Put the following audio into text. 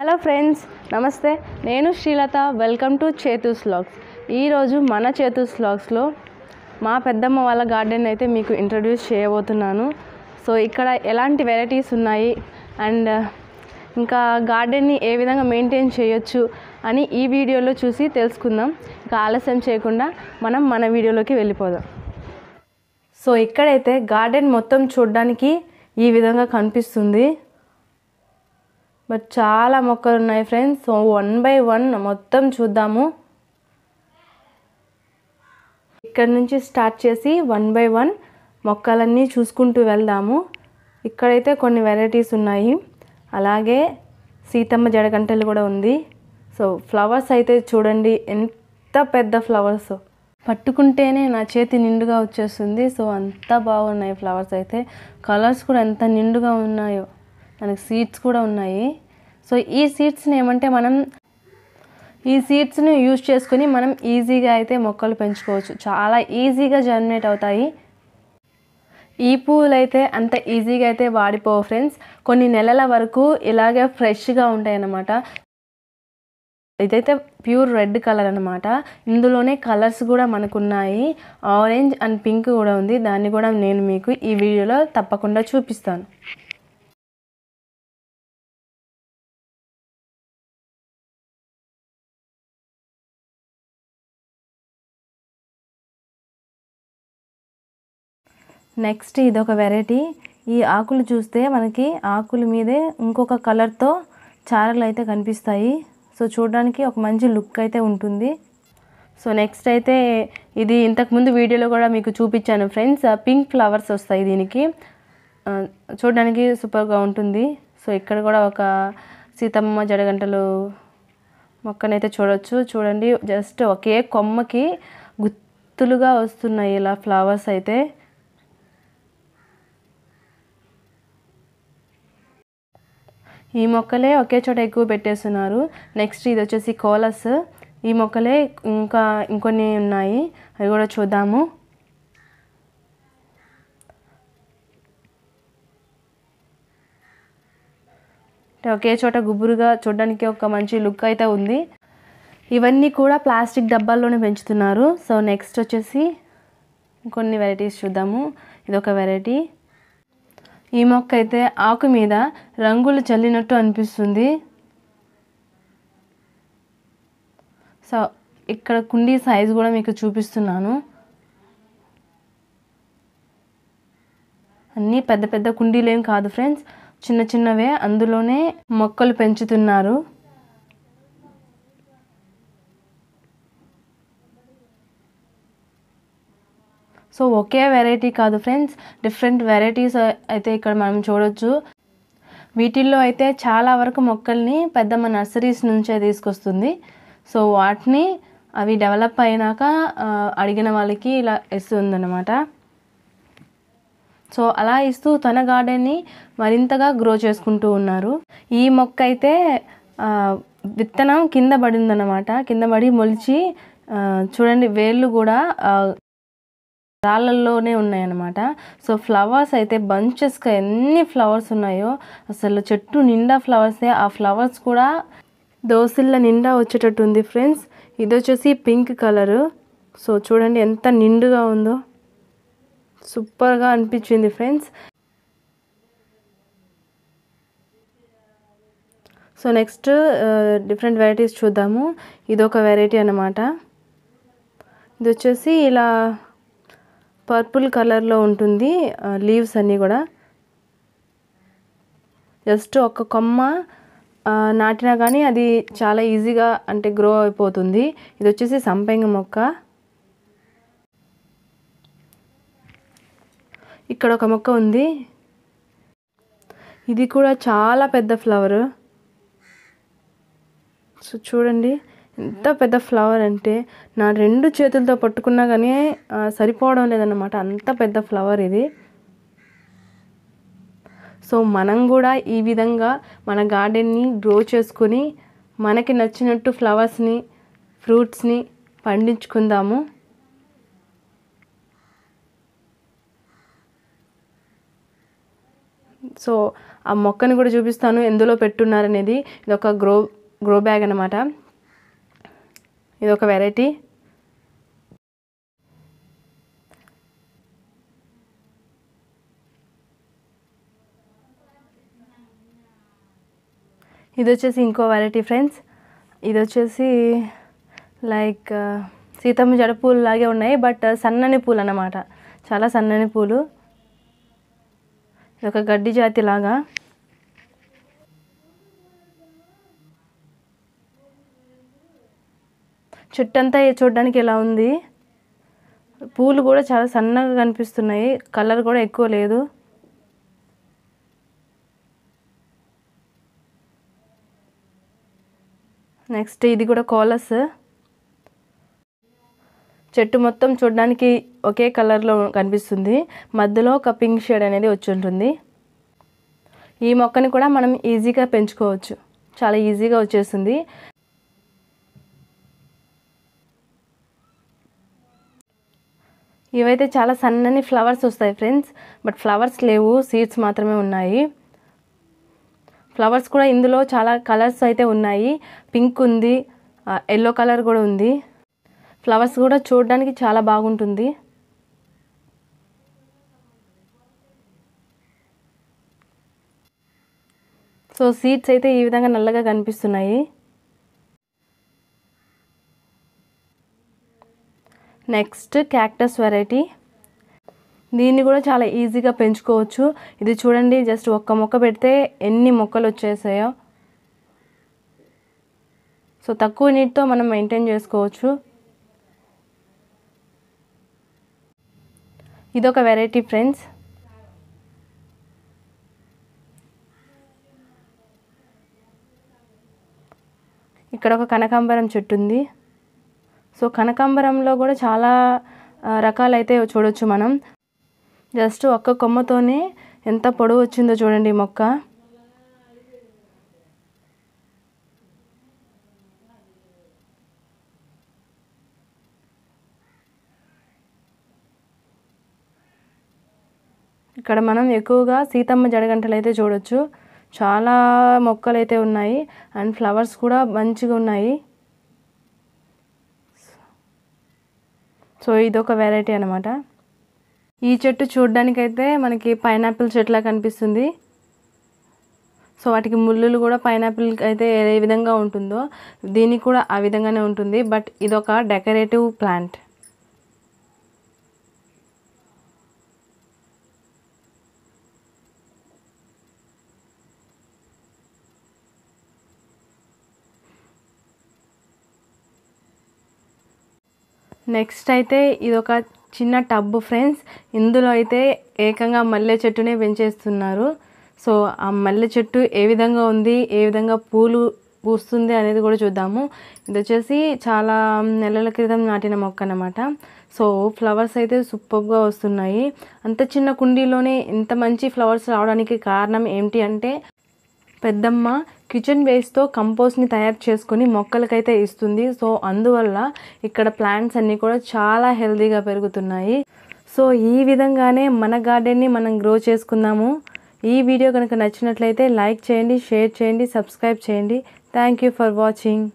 hello friends నమస్తే నేను Srilatha welcome to Chethu's vlogs ఈరోజు మన చేతూస్ స్లాగ్స్లో మా పెద్దమ్మ వాళ్ళ గార్డెన్ అయితే మీకు ఇంట్రడ్యూస్ చేయబోతున్నాను సో ఇక్కడ ఎలాంటి వెరైటీస్ ఉన్నాయి అండ్ ఇంకా గార్డెన్ని ఏ విధంగా మెయింటైన్ చేయొచ్చు అని ఈ వీడియోలో చూసి తెలుసుకుందాం ఇంకా ఆలస్యం చేయకుండా మనం మన వీడియోలోకి వెళ్ళిపోదాం సో ఇక్కడైతే గార్డెన్ మొత్తం చూడడానికి ఈ విధంగా కనిపిస్తుంది బట్ చాలా మొక్కలు ఉన్నాయి friends so one by one మొత్తం చూద్దాము ఇక్కడ నుంచి స్టార్ట్ చేసి వన్ బై వన్ మొక్కలన్నీ చూసుకుంటూ వెళ్దాము ఇక్కడైతే కొన్ని వెరైటీస్ ఉన్నాయి అలాగే సీతమ్మ జడగంటలు కూడా ఉంది సో ఫ్లవర్స్ అయితే చూడండి ఎంత పెద్ద ఫ్లవర్స్ పట్టుకుంటేనే నా చేతి నిండుగా వచ్చేస్తుంది సో అంత బాగున్నాయి ఫ్లవర్స్ అయితే కలర్స్ కూడా ఎంత నిండుగా ఉన్నాయో మనకి సీడ్స్ కూడా ఉన్నాయి సో ఈ సీడ్స్ని ఏమంటే మనం ఈ సీడ్స్ని యూజ్ చేసుకుని మనం ఈజీగా అయితే మొక్కలు పెంచుకోవచ్చు చాలా ఈజీగా జర్మినేట్ అవుతాయి ఈ పూలు అయితే అంత ఈజీగా అయితే వాడిపోవు ఫ్రెండ్స్ కొన్ని నెలల వరకు ఇలాగే ఫ్రెష్గా ఉంటాయి అన్నమాట ఇదైతే ప్యూర్ రెడ్ కలర్ అనమాట ఇందులోనే కలర్స్ కూడా మనకున్నాయి ఆరెంజ్ అండ్ పింక్ కూడా ఉంది దాన్ని కూడా నేను మీకు ఈ వీడియోలో తప్పకుండా చూపిస్తాను నెక్స్ట్ ఇదొక వెరైటీ ఈ ఆకులు చూస్తే మనకి ఆకుల మీదే ఇంకొక కలర్తో చారలు అయితే కనిపిస్తాయి సో చూడడానికి ఒక మంచి లుక్ అయితే ఉంటుంది సో నెక్స్ట్ అయితే ఇది ఇంతకుముందు వీడియోలో కూడా మీకు చూపించాను ఫ్రెండ్స్ పింక్ ఫ్లవర్స్ వస్తాయి దీనికి uh, చూడడానికి సూపర్గా ఉంటుంది సో ఇక్కడ కూడా ఒక సీతమ్మ జడగంటలు మొక్కనైతే చూడొచ్చు చూడండి జస్ట్ ఒకే కొమ్మకి గుత్తులుగా వస్తున్నాయి ఇలా ఫ్లవర్స్ అయితే ఈ మొక్కలే ఒకే చోట ఎక్కువ పెట్టేస్తున్నారు నెక్స్ట్ ఇది వచ్చేసి కోలస్ ఈ మొక్కలే ఇంకా ఇంకొన్ని ఉన్నాయి అవి కూడా చూద్దాము ఒకే చోట గుబురుగా చూడడానికి ఒక మంచి లుక్ అయితే ఉంది ఇవన్నీ కూడా ప్లాస్టిక్ డబ్బాల్లోనే పెంచుతున్నారు సో నెక్స్ట్ వచ్చేసి కొన్ని వెరైటీస్ చూద్దాము ఇదొక వెరైటీ ఈ మొక్క అయితే ఆకు మీద రంగులు చల్లినట్టు అనిపిస్తుంది సో ఇక్కడ కుండీ సైజు కూడా మీకు చూపిస్తున్నాను అన్నీ పెద్ద పెద్ద కుండీలేం కాదు ఫ్రెండ్స్ చిన్న చిన్నవే అందులోనే మొక్కలు పెంచుతున్నారు సో ఒకే వెరైటీ కాదు ఫ్రెండ్స్ డిఫరెంట్ వెరైటీస్ అయితే ఇక్కడ మనం చూడొచ్చు వీటిల్లో అయితే చాలా వరకు మొక్కల్ని పెద్దమ్మ నర్సరీస్ నుంచే తీసుకొస్తుంది సో వాటిని అవి డెవలప్ అయినాక అడిగిన వాళ్ళకి ఇలా ఇస్తుంది అనమాట సో అలా ఇస్తూ తన గార్డెన్ని మరింతగా గ్రో చేసుకుంటూ ఉన్నారు ఈ మొక్క అయితే విత్తనం కింద అనమాట కింద పడి మొలిచి చూడండి వేళ్ళు కూడా రాళ్ళల్లోనే ఉన్నాయన్నమాట సో ఫ్లవర్స్ అయితే బంచెస్గా ఎన్ని ఫ్లవర్స్ ఉన్నాయో అసలు చెట్టు నిండా ఫ్లవర్సే ఆ ఫ్లవర్స్ కూడా దోసిళ్ళ నిండా వచ్చేటట్టు ఉంది ఫ్రెండ్స్ ఇది వచ్చేసి పింక్ కలరు సో చూడండి ఎంత నిండుగా ఉందో సూపర్గా అనిపించింది friends so next different varieties చూద్దాము ఇదొక వెరైటీ అనమాట ఇది వచ్చేసి ఇలా పర్పుల్ కలర్లో ఉంటుంది లీవ్స్ అన్నీ కూడా జస్ట్ ఒక కొమ్మ నాటినా కానీ అది చాలా ఈజీగా అంటే గ్రో అయిపోతుంది ఇది వచ్చేసి సంపెంగ మొక్క ఇక్కడ ఒక మొక్క ఉంది ఇది కూడా చాలా పెద్ద ఫ్లవర్ సో చూడండి ఎంత పెద్ద ఫ్లవర్ అంటే నా రెండు చేతులతో పట్టుకున్నా కానీ సరిపోవడం లేదన్నమాట అంత పెద్ద ఫ్లవర్ ఇది సో మనం కూడా ఈ విధంగా మన గార్డెన్ని గ్రో చేసుకుని మనకి నచ్చినట్టు ఫ్లవర్స్ని ఫ్రూట్స్ని పండించుకుందాము సో ఆ మొక్కని కూడా చూపిస్తాను ఎందులో పెట్టున్నారనేది ఇది ఒక గ్రో గ్రో బ్యాగ్ అనమాట ఇది ఒక వెరైటీ ఇది వచ్చేసి ఇంకో వెరైటీ ఫ్రెండ్స్ ఇది వచ్చేసి లైక్ సీతమ్మ జడ పూలు లాగే ఉన్నాయి బట్ సన్నని పూలు అన్నమాట చాలా సన్నని పూలు ఇది ఒక గడ్డి జాతి లాగా చెట్టంతా చూడడానికి ఎలా ఉంది పూలు కూడా చాలా సన్నగా కనిపిస్తున్నాయి కలర్ కూడా ఎక్కువ లేదు నెక్స్ట్ ఇది కూడా కోలస్ చెట్టు మొత్తం చూడడానికి ఒకే కలర్లో కనిపిస్తుంది మధ్యలో ఒక పింక్ షేడ్ అనేది వచ్చి ఉంటుంది ఈ మొక్కని కూడా మనం ఈజీగా పెంచుకోవచ్చు చాలా ఈజీగా వచ్చేస్తుంది ఇవైతే చాలా సన్నని ఫ్లవర్స్ వస్తాయి ఫ్రెండ్స్ బట్ ఫ్లవర్స్ లేవు సీడ్స్ మాత్రమే ఉన్నాయి ఫ్లవర్స్ కూడా ఇందులో చాలా కలర్స్ అయితే ఉన్నాయి పింక్ ఉంది ఎల్లో కలర్ కూడా ఉంది ఫ్లవర్స్ కూడా చూడడానికి చాలా బాగుంటుంది సో సీడ్స్ అయితే ఈ విధంగా నల్లగా కనిపిస్తున్నాయి నెక్స్ట్ క్యాక్టస్ వెరైటీ దీన్ని కూడా చాలా ఈజీగా పెంచుకోవచ్చు ఇది చూడండి జస్ట్ ఒక్క మొక్క పెడితే ఎన్ని మొక్కలు వచ్చేసాయో సో తక్కువ నీటితో మనం మెయింటైన్ చేసుకోవచ్చు ఇదొక వెరైటీ ఫ్రెండ్స్ ఇక్కడ ఒక కనకాంబరం చెట్టు ఉంది సో కనకాంబరంలో కూడా చాలా రకాలైతే చూడొచ్చు మనం జస్ట్ ఒక్క కొమ్మతోనే ఎంత పొడవు వచ్చిందో చూడండి మొక్క ఇక్కడ మనం ఎక్కువగా సీతమ్మ జడగంటలు అయితే చూడొచ్చు చాలా మొక్కలు అయితే ఉన్నాయి అండ్ ఫ్లవర్స్ కూడా మంచిగా ఉన్నాయి సో ఇదొక వెరైటీ అనమాట ఈ చెట్టు చూడ్డానికైతే మనకి పైనాపిల్ చెట్లా కనిపిస్తుంది సో వాటికి ముళ్ళులు కూడా పైనాపిల్ అయితే ఏ విధంగా ఉంటుందో దీనికి కూడా ఆ విధంగానే ఉంటుంది బట్ ఇదొక డెకరేటివ్ ప్లాంట్ నెక్స్ట్ అయితే ఇదొక చిన్న టబ్ ఫ్రెండ్స్ ఇందులో అయితే ఏకంగా మల్లె చెట్టునే పెంచేస్తున్నారు సో ఆ మల్లె చెట్టు ఏ విధంగా ఉంది ఏ విధంగా పూలు పూస్తుంది అనేది కూడా చూద్దాము ఇది వచ్చేసి చాలా నెలల క్రితం నాటిన మొక్క అనమాట సో ఫ్లవర్స్ అయితే సూపర్గా వస్తున్నాయి అంత చిన్న కుండీలోనే ఇంత మంచి ఫ్లవర్స్ రావడానికి కారణం ఏంటి అంటే పెద్దమ్మ కిచెన్ వేస్ట్తో కంపోస్ట్ని తయారు చేసుకుని మొక్కలకైతే ఇస్తుంది సో అందువల్ల ఇక్కడ ప్లాంట్స్ అన్నీ కూడా చాలా హెల్దీగా పెరుగుతున్నాయి సో ఈ విధంగానే మన గార్డెన్ని మనం గ్రో చేసుకుందాము ఈ వీడియో కనుక నచ్చినట్లయితే లైక్ చేయండి షేర్ చేయండి సబ్స్క్రైబ్ చేయండి థ్యాంక్ యూ ఫర్ వాచింగ్